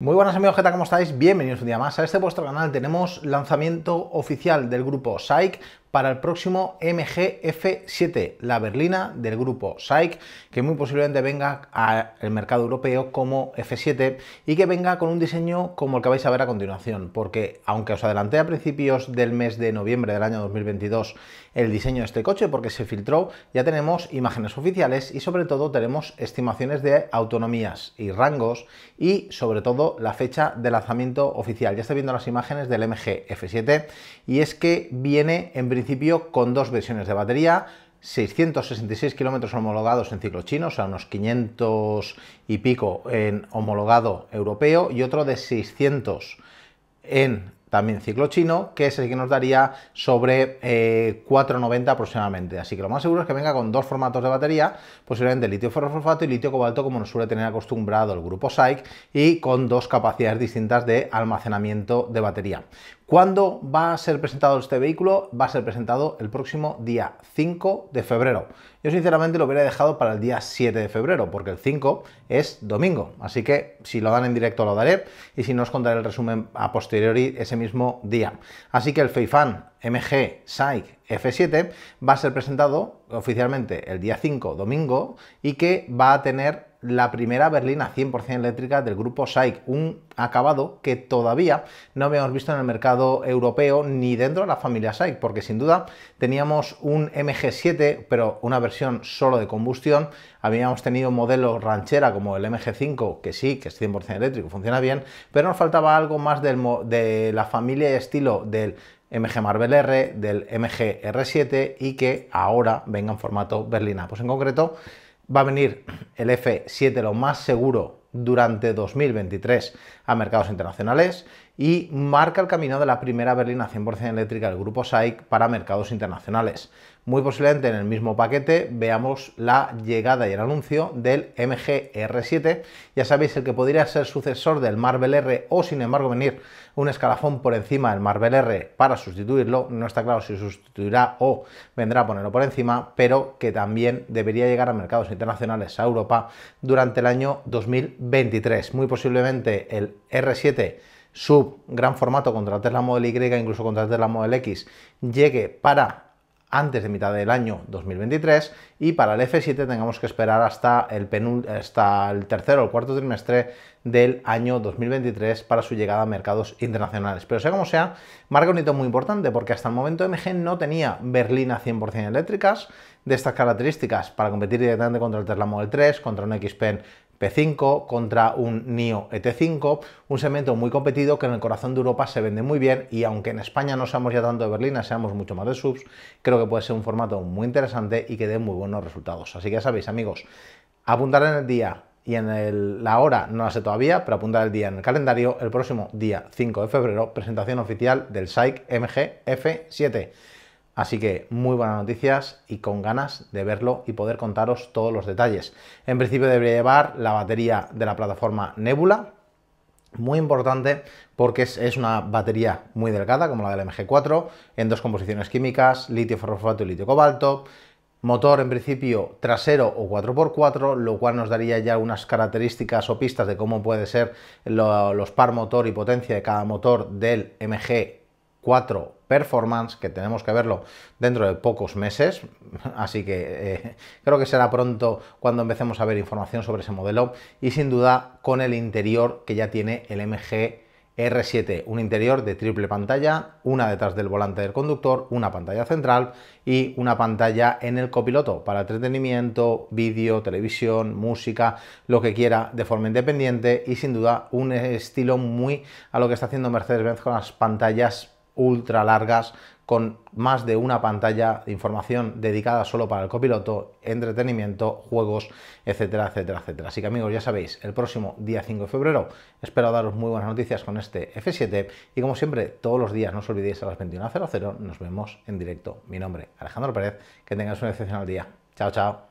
Muy buenas amigos, ¿qué tal? ¿Cómo estáis? Bienvenidos un día más a este vuestro canal. Tenemos lanzamiento oficial del grupo PSYCHE para el próximo MGF7, la berlina del grupo SAIC, que muy posiblemente venga al mercado europeo como F7 y que venga con un diseño como el que vais a ver a continuación, porque aunque os adelanté a principios del mes de noviembre del año 2022 el diseño de este coche, porque se filtró, ya tenemos imágenes oficiales y sobre todo tenemos estimaciones de autonomías y rangos y sobre todo la fecha de lanzamiento oficial. Ya está viendo las imágenes del MG f 7 y es que viene en principio con dos versiones de batería, 666 kilómetros homologados en ciclo chino, o sea, unos 500 y pico en homologado europeo y otro de 600 en también ciclo chino, que es el que nos daría sobre 4,90 eh, aproximadamente. Así que lo más seguro es que venga con dos formatos de batería, posiblemente litio ferrofosfato y litio cobalto, como nos suele tener acostumbrado el grupo SAIC, y con dos capacidades distintas de almacenamiento de batería. ¿Cuándo va a ser presentado este vehículo? Va a ser presentado el próximo día 5 de febrero. Yo sinceramente lo hubiera dejado para el día 7 de febrero, porque el 5 es domingo. Así que si lo dan en directo lo daré y si no os contaré el resumen a posteriori ese mismo día. Así que el FeiFan MG SAIC F7 va a ser presentado oficialmente el día 5, domingo, y que va a tener la primera berlina 100% eléctrica del grupo SAIC, un acabado que todavía no habíamos visto en el mercado europeo ni dentro de la familia SAIC, porque sin duda teníamos un MG7, pero una versión solo de combustión, habíamos tenido modelo ranchera como el MG5, que sí, que es 100% eléctrico, funciona bien, pero nos faltaba algo más del, de la familia y estilo del MG Marvel R, del MG R7 y que ahora venga en formato berlina. Pues en concreto va a venir el F7 lo más seguro durante 2023 a mercados internacionales y marca el camino de la primera berlina 100% eléctrica del grupo SAIC para mercados internacionales. Muy posiblemente en el mismo paquete veamos la llegada y el anuncio del mgr 7 ya sabéis el que podría ser sucesor del Marvel R o sin embargo venir un escalafón por encima del Marvel R para sustituirlo, no está claro si sustituirá o vendrá a ponerlo por encima, pero que también debería llegar a mercados internacionales a Europa durante el año 2023. Muy posiblemente el R7 su gran formato contra el Tesla Model Y, incluso contra el Tesla Model X, llegue para antes de mitad del año 2023 y para el F7 tengamos que esperar hasta el, hasta el tercer o el cuarto trimestre del año 2023 para su llegada a mercados internacionales. Pero sea como sea, marca un hito muy importante porque hasta el momento MG no tenía berlina 100% eléctricas de estas características para competir directamente contra el Tesla Model 3, contra un X-Pen P5 contra un NIO ET5, un segmento muy competido que en el corazón de Europa se vende muy bien y aunque en España no seamos ya tanto de Berlín, seamos mucho más de subs, creo que puede ser un formato muy interesante y que dé muy buenos resultados. Así que ya sabéis amigos, apuntar en el día y en la hora, no la sé todavía, pero apuntar el día en el calendario, el próximo día 5 de febrero, presentación oficial del SAIC mgf 7 Así que muy buenas noticias y con ganas de verlo y poder contaros todos los detalles. En principio debería llevar la batería de la plataforma Nebula, muy importante porque es, una batería muy delgada, como la del MG4, en dos composiciones químicas, litio ferrofosfato y litio cobalto. Motor en principio trasero o 4x4, lo cual nos daría ya unas características o pistas de cómo puede ser los par motor y potencia de cada motor del MG 4 Performance, que tenemos que verlo dentro de pocos meses, así que eh, creo que será pronto cuando empecemos a ver información sobre ese modelo y sin duda con el interior que ya tiene el MG R7, un interior de triple pantalla, una detrás del volante del conductor, una pantalla central y una pantalla en el copiloto para entretenimiento, vídeo, televisión, música, lo que quiera de forma independiente y sin duda un estilo muy a lo que está haciendo Mercedes-Benz con las pantallas ultra largas con más de una pantalla de información dedicada solo para el copiloto, entretenimiento, juegos, etcétera, etcétera, etcétera. Así que amigos, ya sabéis, el próximo día 5 de febrero espero daros muy buenas noticias con este F7 y como siempre, todos los días, no os olvidéis a las 21.00, nos vemos en directo. Mi nombre, Alejandro Pérez, que tengáis un excepcional día. Chao, chao.